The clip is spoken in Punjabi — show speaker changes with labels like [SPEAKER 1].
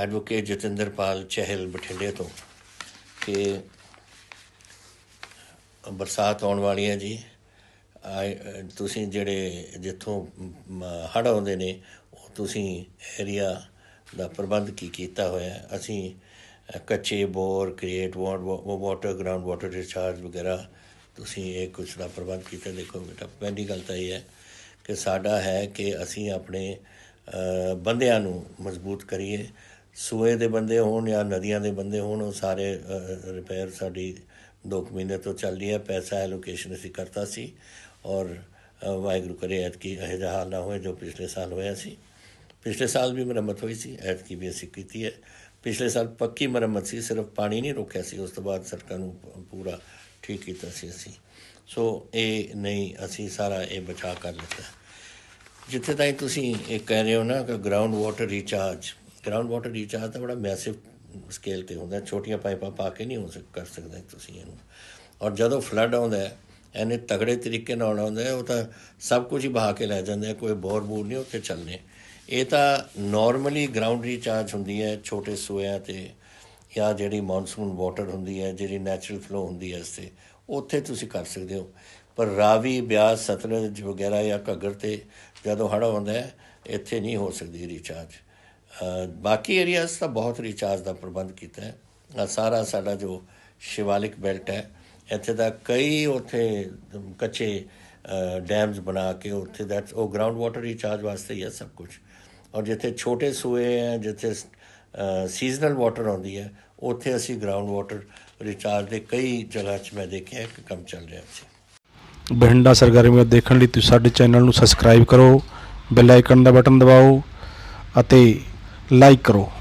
[SPEAKER 1] ਐਡਵੋਕੇਟ ਜਤਿੰਦਰਪਾਲ ਚਹਿਲ ਬਠਿੰਡੇ ਤੋਂ ਕਿ ਬਰਸਾਤ ਆਉਣ ਵਾਲੀ ਹੈ ਜੀ ਤੁਸੀਂ ਜਿਹੜੇ ਜਿੱਥੋਂ ਹੜ ਆਉਂਦੇ ਨੇ ਉਹ ਤੁਸੀਂ ਏਰੀਆ ਦਾ ਪ੍ਰਬੰਧ ਕੀ ਕੀਤਾ ਹੋਇਆ ਅਸੀਂ ਕੱਚੇ bore create water ground water discharge ਵਗੈਰਾ ਤੁਸੀਂ ਇਹ ਕੁਝ ਦਾ ਪ੍ਰਬੰਧ ਕੀਤਾ ਦੇਖੋ ਬੇਟਾ ਪਹਿਲੀ ਗੱਲ ਤਾਂ ਇਹ ਹੈ ਕਿ ਸਾਡਾ ਹੈ ਕਿ ਅਸੀਂ ਆਪਣੇ ਬੰਦਿਆਂ ਨੂੰ ਮਜ਼ਬੂਤ ਕਰੀਏ ਸੂਏ ਦੇ ਬੰਦੇ ਹੋਣ ਜਾਂ ਨਦੀਆਂ ਦੇ ਬੰਦੇ ਹੋਣ ਉਹ ਸਾਰੇ ਰਿਪੇਅਰ ਸਾਡੀ 2 ਮਹੀਨੇ ਤੋਂ ਚੱਲਦੀ ਹੈ ਪੈਸਾ ਐਲੋਕੇਸ਼ਨ ਅਸੀਂ ਕਰਤਾ ਸੀ ਔਰ ਵਾਹਿਗੁਰੂ ਕਰੇ ਐਤ ਕੀ ਅਜਿਹਾ ਹਾਲ ਨਾ ਹੋਏ ਜੋ ਪਿਛਲੇ ਸਾਲ ਹੋਇਆ ਸੀ ਪਿਛਲੇ ਸਾਲ ਵੀ ਮਰਮਤ ਹੋਈ ਸੀ ਐਤ ਕੀ ਵੀ ਅਸੀਂ ਕੀਤੀ ਹੈ ਪਿਛਲੇ ਸਾਲ ਪੱਕੀ ਮਰਮਤ ਸੀ ਸਿਰਫ ਪਾਣੀ ਨਹੀਂ ਰੋਕਿਆ ਸੀ ਉਸ ਤੋਂ ਬਾਅਦ ਸੜਕਾਂ ਨੂੰ ਪੂਰਾ ਠੀਕ ਕੀਤਾ ਸੀ ਅਸੀਂ ਸੋ ਇਹ ਨਹੀਂ ਅਸੀਂ ਸਾਰਾ ਇਹ ਬਚਾ ਕਰ ਲਿੱਤਾ ਜਿੱਥੇ ਤਾਈਂ ਤੁਸੀਂ ਇਹ ਕਹਿ ਰਹੇ ਹੋ ਨਾ ਕਿ ground water recharge ground water recharge ਤਾਂ ਬੜਾ ਮੈਸਿਵ ਸਕੇਲ ਤੇ ਹੁੰਦਾ ਛੋਟੀਆਂ ਪਾਈਪਾਂ ਪਾ ਕੇ ਨਹੀਂ ਹੋ ਸਕ ਕਰ ਸਕਦੇ ਤੁਸੀਂ ਇਹਨੂੰ ਔਰ ਜਦੋਂ ਫਲੱਡ ਆਉਂਦਾ ਹੈ ਐਨੇ ਤਗੜੇ ਤਰੀਕੇ ਨਾਲ ਆਉਂਦਾ ਹੈ ਉਹ ਤਾਂ ਸਭ ਕੁਝ ਹੀ ਬਹਾ ਕੇ ਲੈ ਜਾਂਦਾ ਕੋਈ ਬੋਰ ਬੂਰ ਨਹੀਂ ਉੱਥੇ ਚੱਲਨੇ ਇਹ ਤਾਂ ਨਾਰਮਲੀ ਗਰਾਊਂਡ ਰੀਚਾਰਜ ਹੁੰਦੀ ਹੈ ਛੋਟੇ ਸੋਇਆ ਤੇ ਜਾਂ ਜਿਹੜੀ ਮੌਨਸੂਨ ਵਾਟਰ ਹੁੰਦੀ ਹੈ ਜਿਹੜੀ ਨੈਚੁਰਲ ਫਲੋ ਹੁੰਦੀ ਹੈ ਇਸਤੇ ਉੱਥੇ ਤੁਸੀਂ ਕਰ ਸਕਦੇ ਹੋ ਪਰ ਰਾਵੀ ਬਿਆਸ ਸਤਲੁਜ ਵਗੈਰਾ ਜਾਂ ਘੱਗਰ ਤੇ ਜਦੋਂ ਹੜਾ ਆਉਂਦਾ ਹੈ ਇੱਥੇ ਨਹੀਂ ਹੋ ਸਕਦੀ ਰੀਚਾਰਜ ਬਾਕੀ ਏਰੀਆਸ ਦਾ ਬਹੁਤ ਰੀਚਾਰਜ ਦਾ ਪ੍ਰਬੰਧ ਕੀਤਾ ਹੈ ਸਾਰਾ ਸਾਡਾ ਜੋ ਸ਼ਿਵਾਲਿਕ ਬੈਲਟ ਹੈ ਇੱਥੇ ਦਾ ਕਈ ਉਥੇ ਕੱਚੇ ਡੈਮਸ ਬਣਾ ਕੇ ਉੱਥੇ ਦੈਟਸ ਉਹ ਗਰਾਊਂਡ ਵਾਟਰ ਰੀਚਾਰਜ ਵਾਸਤੇ ਹੀ ਹੈ ਸਭ ਕੁਝ ਔਰ ਜਿੱਥੇ ਛੋਟੇ ਸੂਏ ਹੈ ਜਿੱਥੇ ਸੀਜ਼ਨਲ ਵਾਟਰ ਆਉਂਦੀ ਹੈ ਉੱਥੇ ਅਸੀਂ ਗਰਾਊਂਡ ਵਾਟਰ ਰੀਚਾਰਜ ਦੇ ਕਈ ਜਗ੍ਹਾ 'ਚ ਮੈਂ ਦੇਖਿਆ ਕਿ ਕੰਮ ਚੱਲ ਰਿਹਾ
[SPEAKER 2] ਸੀ ਬਹਿੰਡਾ ਸਰਗਰਮੀਆਂ ਦੇਖਣ ਲਈ ਤੁਸੀਂ ਸਾਡੇ ਚੈਨਲ ਨੂੰ ਸਬਸਕ੍ਰਾਈਬ ਕਰੋ ਬੈਲ ਆਈਕਨ ਦਾ ਬਟਨ ਦਬਾਓ ਅਤੇ row.